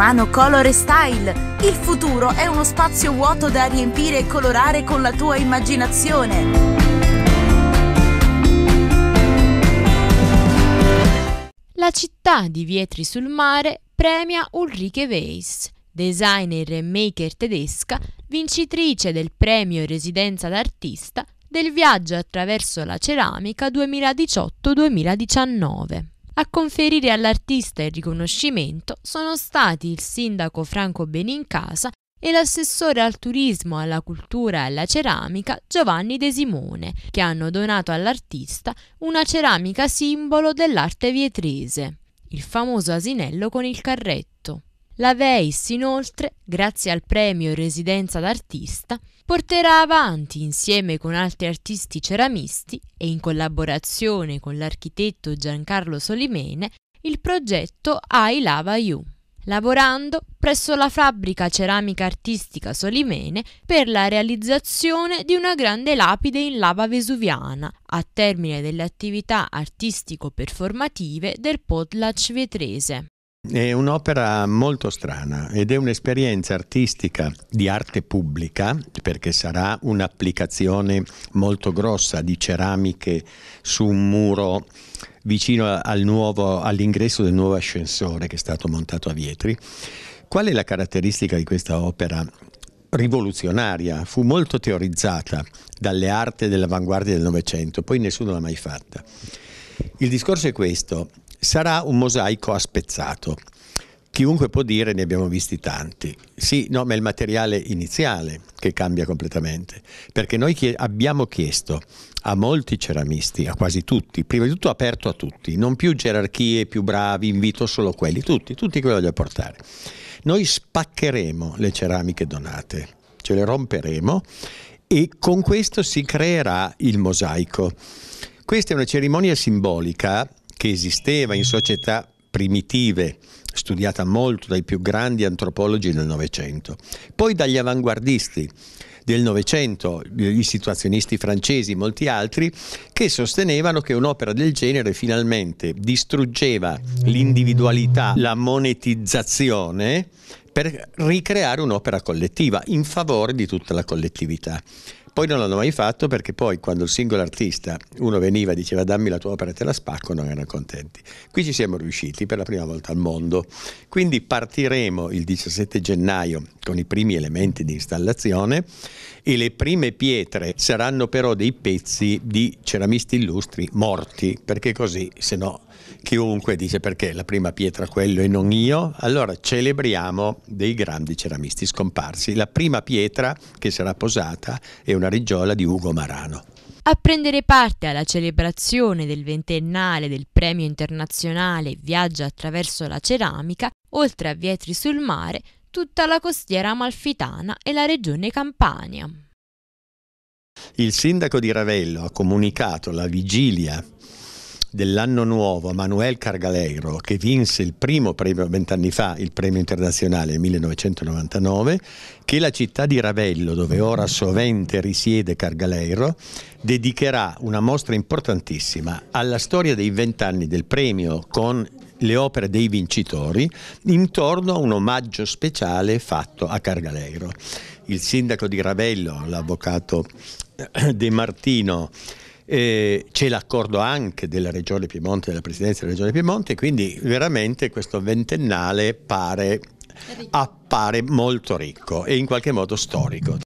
Romano Color Style. Il futuro è uno spazio vuoto da riempire e colorare con la tua immaginazione. La città di Vietri sul mare premia Ulrike Weiss, designer e maker tedesca, vincitrice del premio Residenza d'artista del viaggio attraverso la ceramica 2018-2019. A conferire all'artista il riconoscimento sono stati il sindaco Franco Benincasa e l'assessore al turismo, alla cultura e alla ceramica Giovanni De Simone, che hanno donato all'artista una ceramica simbolo dell'arte vietrese, il famoso asinello con il carretto. La Veis inoltre, grazie al premio Residenza d'artista, porterà avanti insieme con altri artisti ceramisti e in collaborazione con l'architetto Giancarlo Solimene il progetto I Lava You, lavorando presso la fabbrica ceramica artistica Solimene per la realizzazione di una grande lapide in lava vesuviana, a termine delle attività artistico-performative del Potlatch vetrese. È un'opera molto strana ed è un'esperienza artistica di arte pubblica perché sarà un'applicazione molto grossa di ceramiche su un muro vicino al nuovo, all'ingresso del nuovo ascensore che è stato montato a Vietri. Qual è la caratteristica di questa opera rivoluzionaria? Fu molto teorizzata dalle arti dell'avanguardia del Novecento, poi nessuno l'ha mai fatta. Il discorso è questo, sarà un mosaico a spezzato. Chiunque può dire ne abbiamo visti tanti. Sì, no, ma è il materiale iniziale che cambia completamente, perché noi chie- abbiamo chiesto a molti ceramisti, a quasi tutti, prima di tutto aperto a tutti, non più gerarchie, più bravi, invito solo quelli, tutti, tutti che voglio portare. Noi spaccheremo le ceramiche donate, ce le romperemo e con questo si creerà il mosaico. Questa è una cerimonia simbolica che esisteva in società primitive, studiata molto dai più grandi antropologi del Novecento, poi dagli avanguardisti del Novecento, gli eh, situazionisti francesi e molti altri, che sostenevano che un'opera del genere finalmente distruggeva l'individualità, la monetizzazione per ricreare un'opera collettiva in favore di tutta la collettività. Poi non l'hanno mai fatto perché poi quando il singolo artista, uno veniva e diceva dammi la tua opera e te la spacco, non erano contenti. Qui ci siamo riusciti per la prima volta al mondo. Quindi partiremo il 17 gennaio con i primi elementi di installazione e le prime pietre saranno però dei pezzi di ceramisti illustri morti, perché così se no chiunque dice perché la prima pietra quello e non io, allora celebriamo dei grandi ceramisti scomparsi. La prima pietra che sarà posata è una Garigiola di Ugo Marano. A prendere parte alla celebrazione del ventennale del premio internazionale Viaggio attraverso la ceramica, oltre a Vietri sul mare, tutta la costiera amalfitana e la regione Campania. Il sindaco di Ravello ha comunicato la vigilia dell'anno nuovo Manuel Cargaleiro, che vinse il primo premio vent'anni fa, il premio internazionale nel 1999, che la città di Ravello, dove ora sovente risiede Cargaleiro, dedicherà una mostra importantissima alla storia dei vent'anni del premio con le opere dei vincitori intorno a un omaggio speciale fatto a Cargaleiro. Il sindaco di Ravello, l'avvocato De Martino, eh, c'è l'accordo anche della Regione Piemonte, della Presidenza della Regione Piemonte, quindi veramente questo ventennale pare, appare molto ricco e in qualche modo storico.